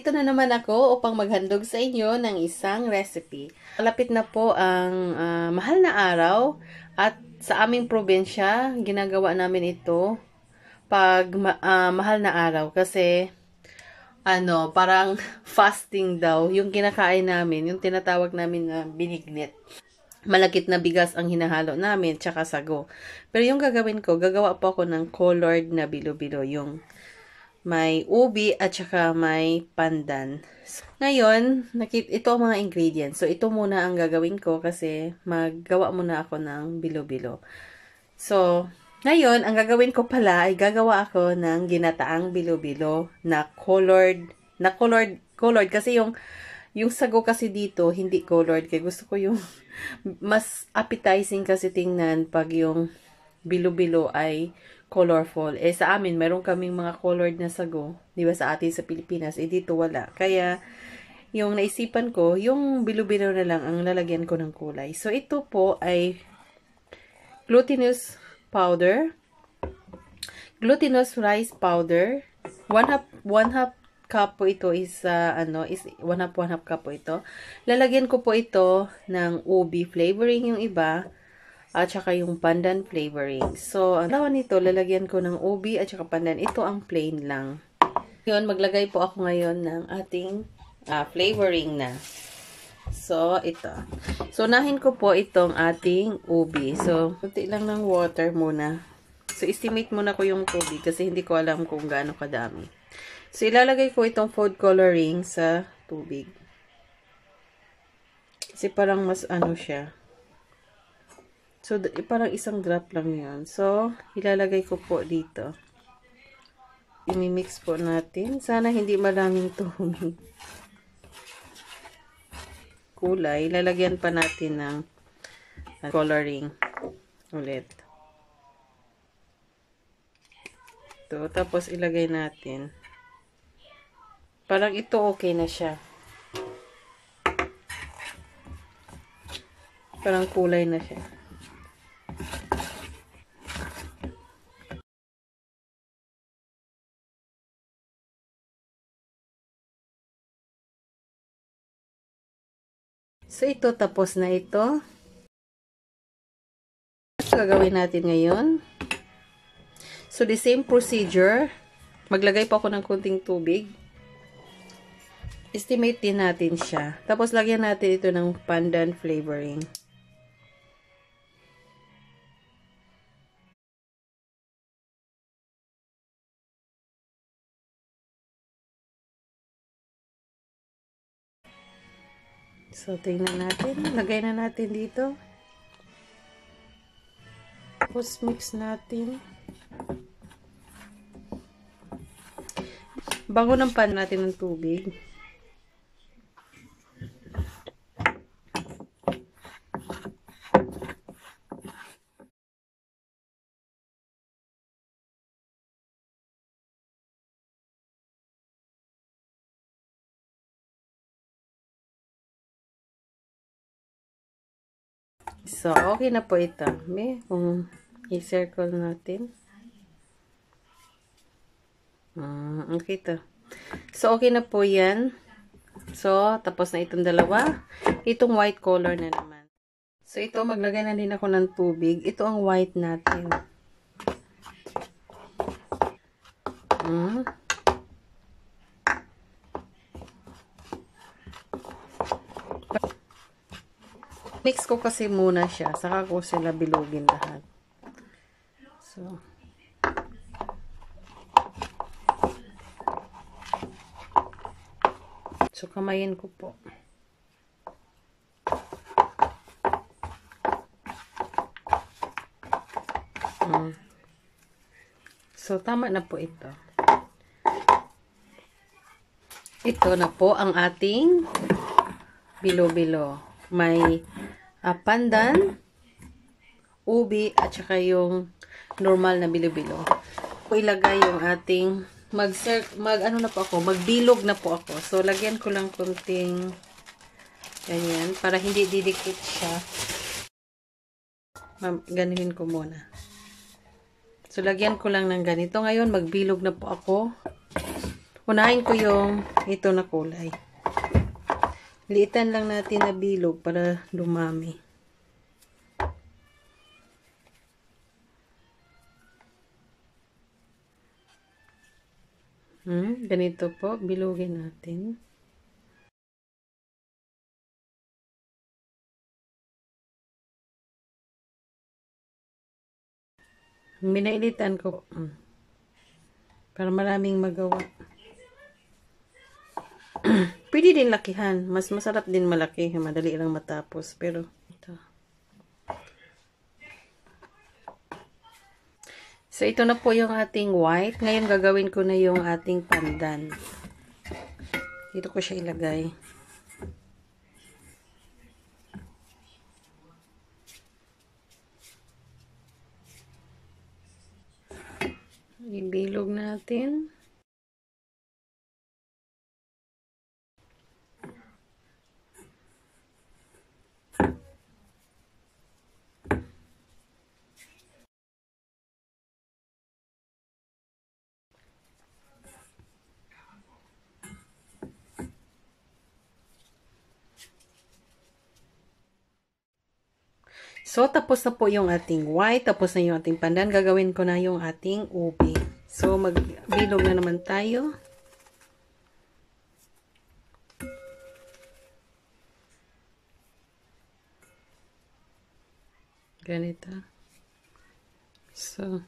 Narito na naman ako upang maghandog sa inyo ng isang recipe. Malapit na po ang uh, mahal na araw at sa aming probinsya, ginagawa namin ito pag uh, mahal na araw kasi ano, parang fasting daw yung kinakain namin, yung tinatawag namin na binignit. Malakit na bigas ang hinahalo namin, tsaka sago. Pero yung gagawin ko, gagawa po ako ng colored na bilo-bilo, yung may ubi, at saka may pandan. So, ngayon, nakit ito ang mga ingredients. So, ito muna ang gagawin ko kasi maggawa muna ako ng bilo-bilo. So, ngayon, ang gagawin ko pala ay gagawa ako ng ginataang bilo-bilo na colored, na colored, colored kasi yung yung sago kasi dito, hindi colored. Kaya gusto ko yung mas appetizing kasi tingnan pag yung bilo-bilo ay colorful. Eh, sa amin, meron kaming mga colored na sago. Di ba sa atin sa Pilipinas? Eh, dito wala. Kaya, yung naisipan ko, yung bilo-bilo na lang ang lalagyan ko ng kulay. So, ito po ay glutinous powder, glutinous rice powder, 1 half, 1 half cup po ito is, uh, ano, is 1 half, 1 half cup po ito. Lalagyan ko po ito ng ubi flavoring yung iba, at saka yung pandan flavoring. So, ang dalawa nito, lalagyan ko ng ubi at saka pandan. Ito ang plain lang. Yun, maglagay po ako ngayon ng ating uh, flavoring na. So, ito. So, nahin ko po itong ating ubi. So, puti lang ng water muna. So, estimate muna ko yung tubig kasi hindi ko alam kung gaano kadami. So, ilalagay ko itong food coloring sa tubig. Kasi parang mas ano siya, So, parang isang drop lang yun. So, ilalagay ko po dito. Imimix po natin. Sana hindi malaming tubig. Kulay. Ilalagyan pa natin ng coloring ulit. Ito. Tapos, ilagay natin. Parang ito okay na siya. Parang kulay na siya. So, ito, tapos na ito. So, ano gagawin natin ngayon. So, the same procedure. Maglagay pa ako ng kunting tubig. Estimate din natin siya. Tapos, lagyan natin ito ng pandan flavoring. So, tingnan natin. Lagay na natin dito. Tapos, mix natin. Bago ng pan natin ng tubig. So, okay na po ito. May, um, i-circle natin. Ah, um, okay to. So, okay na po yan. So, tapos na itong dalawa. Itong white color na naman. So, ito, maglagay na din ako ng tubig. Ito ang white natin. Hmm. Mix ko kasi muna siya. Saka ko sila bilugin lahat. So, So, kamayin ko po. Hmm. So, tama na po ito. Ito na po ang ating bilo-bilo. May uh, pandan, ubi, at saka yung normal na bilo-bilo. Ko ilagay yung ating mag mag ano na po ako, magbilog na po ako. So lagyan ko lang konting ganyan para hindi didikit siya. Ganuhin ko muna. So lagyan ko lang ng ganito. Ngayon magbilog na po ako. Unahin ko yung ito na kulay. Liitan lang natin na bilog para lumami. Hmm, ganito po, bilugin natin. Minailitan ko. Hmm, para maraming magawa. Pwede din lakihan. Mas masarap din malaki. Madali lang matapos. Pero, ito. So, ito na po yung ating white. Ngayon, gagawin ko na yung ating pandan. Dito ko siya ilagay. Ibilog natin. So, tapos na po yung ating white. Tapos na yung ating pandan. Gagawin ko na yung ating ube. So, magbilog na naman tayo. Ganito. So,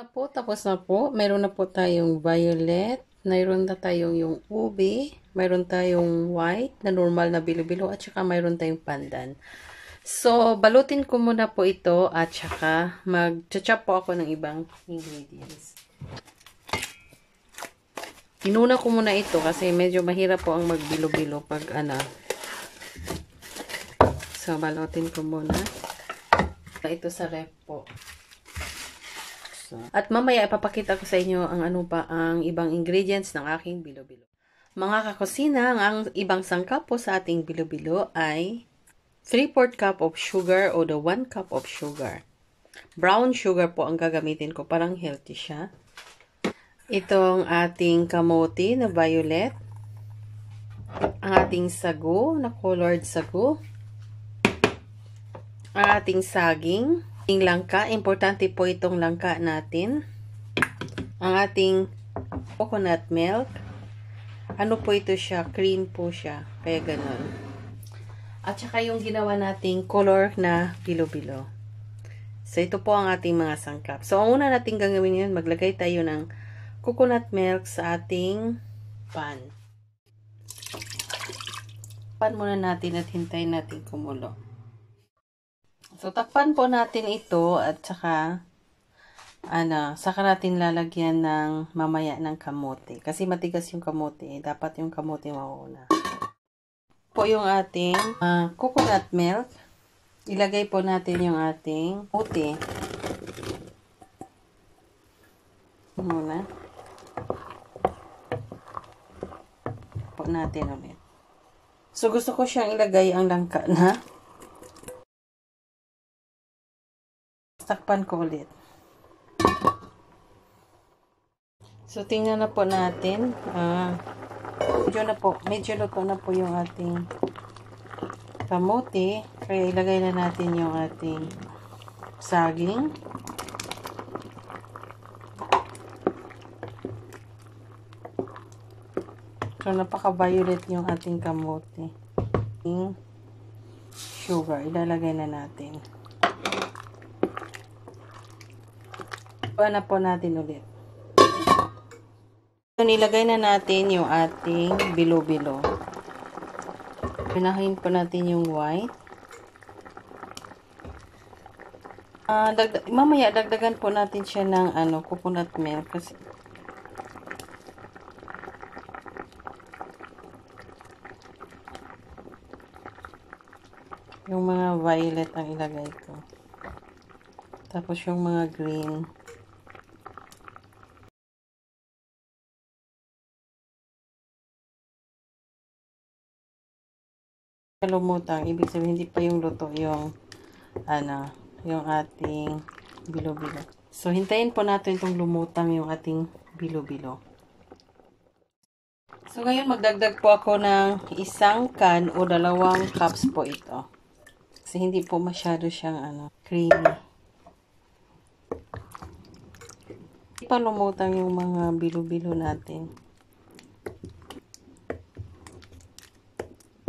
na po, tapos na po. Meron na po tayong violet, mayroon na tayong yung ube, mayroon tayong white na normal na bilo-bilo, at saka mayroon tayong pandan. So, balutin ko muna po ito at saka mag-chop po ako ng ibang ingredients. Inuna ko muna ito kasi medyo mahirap po ang magbilo-bilo pag ana. So, balutin ko muna. Ito sa ref po. At mamaya ipapakita ko sa inyo ang ano pa ang ibang ingredients ng aking bilo-bilo. Mga kakusina, ang ibang sangkap po sa ating bilo-bilo ay 3-4 cup of sugar o the 1 cup of sugar. Brown sugar po ang gagamitin ko, parang healthy siya. Itong ating kamote na violet. Ang ating sago na colored sago. Ang ating saging ating langka. Importante po itong langka natin. Ang ating coconut milk. Ano po ito siya? Cream po siya. Kaya ganun. At saka yung ginawa nating color na bilo-bilo. So, ito po ang ating mga sangkap. So, ang una nating gagawin yun, maglagay tayo ng coconut milk sa ating pan. Pan muna natin at hintayin natin kumulo. So, takpan po natin ito at saka ano, saka natin lalagyan ng mamaya ng kamote. Kasi matigas yung kamote. Eh. Dapat yung kamote mauna. Po yung ating uh, coconut milk. Ilagay po natin yung ating puti. Muna. Po natin ulit. So, gusto ko siyang ilagay ang langka na takpan ko ulit. So, tingnan na po natin. Ah, medyo na po, medyo luto na po yung ating kamote. Kaya ilagay na natin yung ating saging. So, napaka-violet yung ating kamote. Sugar, ilalagay na natin. Tikpan na po natin ulit. So, nilagay na natin yung ating bilo-bilo. Pinahin po natin yung white. Uh, ah, dag mamaya dagdagan po natin siya ng ano, coconut milk kasi yung mga violet ang ilagay ko tapos yung mga green lumutang, ibig sabihin hindi pa yung luto yung ano, yung ating bilo-bilo. So, hintayin po natin itong lumutang yung ating bilo-bilo. So, ngayon magdagdag po ako ng isang can o dalawang cups po ito. Kasi hindi po masyado siyang ano, creamy. Hindi pa yung mga bilo-bilo natin.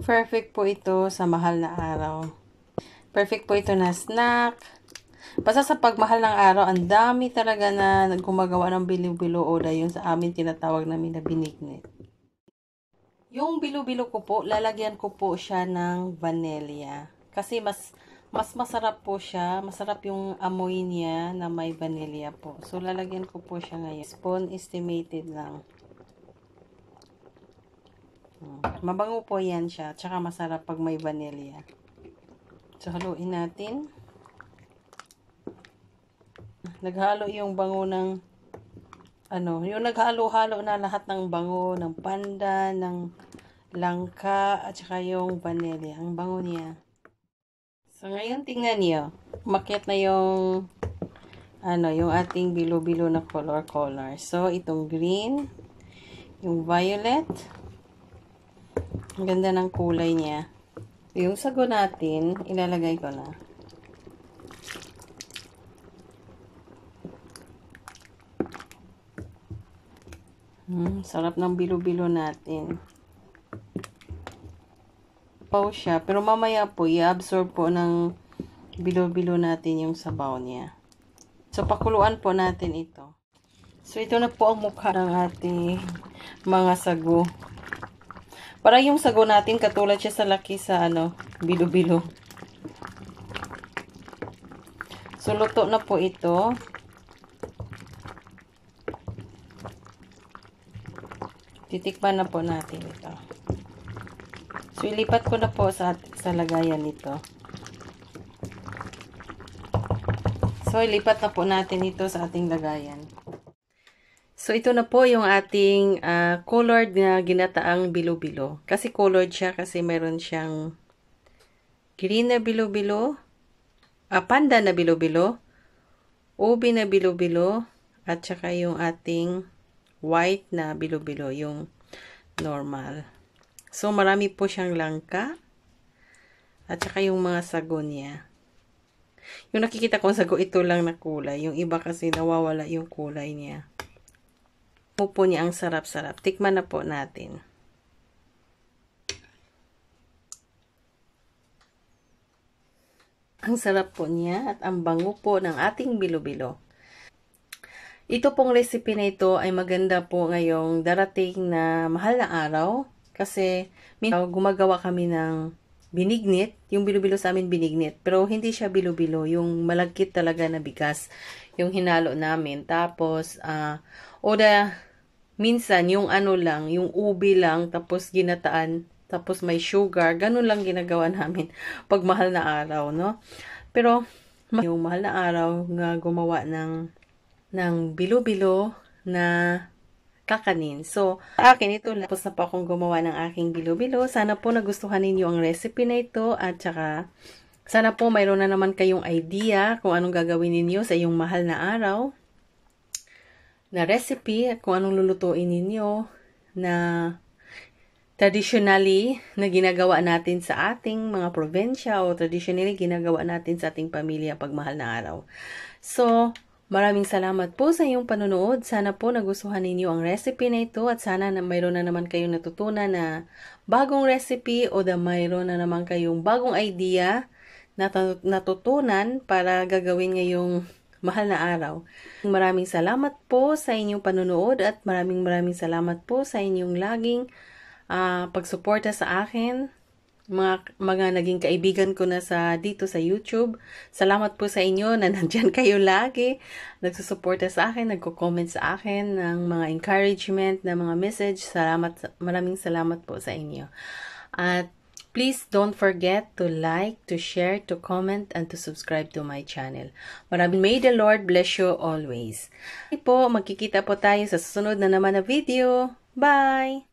Perfect po ito sa mahal na araw. Perfect po ito na snack. Basta sa pagmahal ng araw, ang dami talaga na gumagawa ng bilo-bilo o yun sa amin tinatawag namin na binignit. Yung bilo-bilo ko po, lalagyan ko po siya ng vanilla. Kasi mas mas masarap po siya. Masarap yung amoy niya na may vanilla po. So, lalagyan ko po siya ngayon. Spoon estimated lang. Mm. Mabango po yan siya. Tsaka masarap pag may vanilla. So, haluin natin. Naghalo yung bango ng ano, yung naghalo-halo na lahat ng bango, ng panda, ng langka, at saka yung vanilla. Ang bango niya. So, ngayon tingnan niyo. Umakyat na yung ano, yung ating bilo-bilo na color color. So, itong green, yung violet, ang ganda ng kulay niya. Yung sago natin, ilalagay ko na. Hmm, sarap ng bilo-bilo natin. Paw siya. Pero mamaya po, i-absorb po ng bilo-bilo natin yung sabaw niya. So, pakuluan po natin ito. So, ito na po ang mukha ng ating mga sago. Para yung sago natin katulad siya sa laki sa ano, bilo-bilo. So, luto na po ito. Titikman na po natin ito. So, ilipat ko na po sa, sa lagayan ito. So, ilipat na po natin ito sa ating lagayan. So, ito na po yung ating uh, colored na ginataang bilo-bilo. Kasi colored siya kasi meron siyang green na bilo-bilo, uh, panda na bilo-bilo, ubi na bilo-bilo, at saka yung ating white na bilo-bilo, yung normal. So, marami po siyang langka at saka yung mga sago niya. Yung nakikita kong sago, ito lang na kulay. Yung iba kasi nawawala yung kulay niya. Takbo po niya ang sarap-sarap. Tikman na po natin. Ang sarap po niya at ang bango po ng ating bilo-bilo. Ito pong recipe na ito ay maganda po ngayong darating na mahal na araw kasi gumagawa kami ng binignit, yung bilo-bilo sa amin binignit, pero hindi siya bilo-bilo, yung malagkit talaga na bigas, yung hinalo namin. Tapos, uh, ah, oda Minsan, yung ano lang, yung ubi lang, tapos ginataan, tapos may sugar, ganun lang ginagawa namin pag mahal na araw, no? Pero, yung mahal na araw nga gumawa ng, ng bilo-bilo na kakanin. So, akin ito, tapos na po akong gumawa ng aking bilo-bilo. Sana po nagustuhan ninyo ang recipe na ito at saka sana po mayroon na naman kayong idea kung anong gagawin ninyo sa iyong mahal na araw na recipe kung anong lulutuin ninyo na traditionally na ginagawa natin sa ating mga probinsya o traditionally ginagawa natin sa ating pamilya pagmahal na araw. So, Maraming salamat po sa iyong panonood. Sana po nagustuhan ninyo ang recipe na ito at sana na mayroon na naman kayong natutunan na bagong recipe o da mayroon na naman kayong bagong idea na natutunan para gagawin ngayong mahal na araw. Maraming salamat po sa inyong panonood at maraming maraming salamat po sa inyong laging uh, pagsuporta sa akin, mga, mga naging kaibigan ko na sa dito sa YouTube. Salamat po sa inyo na nandyan kayo lagi. Nagsusuporta sa akin, nagko-comment sa akin ng mga encouragement, ng mga message. Salamat, maraming salamat po sa inyo. At Please don't forget to like, to share, to comment, and to subscribe to my channel. Maraming may the Lord bless you always. Okay po, magkikita po tayo sa susunod na naman na video. Bye!